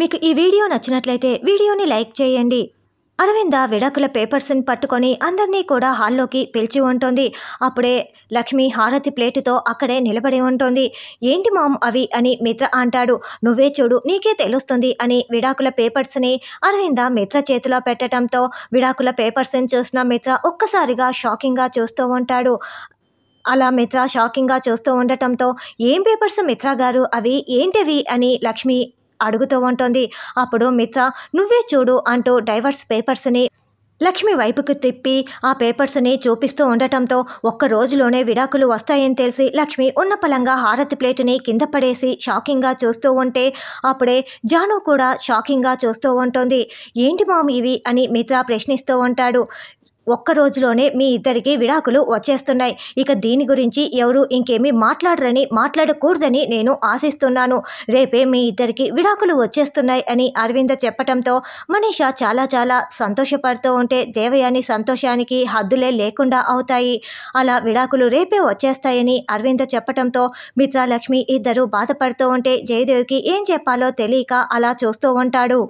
మీకు ఈ వీడియో నచ్చినట్లయితే వీడియోని లైక్ చేయండి అరవింద విడాకుల పేపర్స్ని పట్టుకొని అందరినీ కూడా హాల్లోకి పిలిచి ఉంటుంది అప్పుడే లక్ష్మి హారతి ప్లేటుతో అక్కడే నిలబడి ఉంటుంది ఏంటి మామ్ అవి అని మిత్ర అంటాడు నువ్వే చూడు నీకే తెలుస్తుంది అని విడాకుల పేపర్స్ని అరవింద మిత్ర చేతిలో పెట్టడంతో విడాకుల పేపర్స్ని చూసిన మిత్ర ఒక్కసారిగా షాకింగ్గా చూస్తూ ఉంటాడు అలా మిత్ర షాకింగ్గా చూస్తూ ఉండటంతో ఏం పేపర్స్ మిత్ర గారు అవి ఏంటివి అని లక్ష్మి అడుగుతూ ఉంటుంది అప్పుడు మిత్ర నువ్వే చూడు అంటూ డైవర్స్ పేపర్స్ని లక్ష్మి వైపుకు తిప్పి ఆ పేపర్స్ని చూపిస్తూ ఉండటంతో ఒక్క రోజులోనే విడాకులు వస్తాయని తెలిసి లక్ష్మి ఉన్న పలంగా హారతి ప్లేట్ని కింద పడేసి షాకింగ్గా చూస్తూ ఉంటే అప్పుడే జాను కూడా షాకింగ్గా చూస్తూ ఉంటుంది ఏంటి మామ్ ఇవి అని మిత్ర ప్రశ్నిస్తూ ఉంటాడు ఒక్క రోజులోనే మీ ఇద్దరికి విడాకులు వచ్చేస్తున్నాయి ఇక దీని గురించి ఎవరు ఇంకేమీ మాట్లాడరని మాట్లాడకూడదని నేను ఆశిస్తున్నాను రేపే మీ ఇద్దరికి విడాకులు వచ్చేస్తున్నాయి అని అరవింద చెప్పటంతో మనీష చాలా చాలా సంతోషపడుతూ ఉంటే దేవయాని సంతోషానికి హద్దులే లేకుండా అవుతాయి అలా విడాకులు రేపే వచ్చేస్తాయని అరవింద చెప్పటంతో మిత్రాలక్ష్మి ఇద్దరు బాధపడుతూ ఉంటే జయదేవికి ఏం చెప్పాలో తెలియక అలా చూస్తూ ఉంటాడు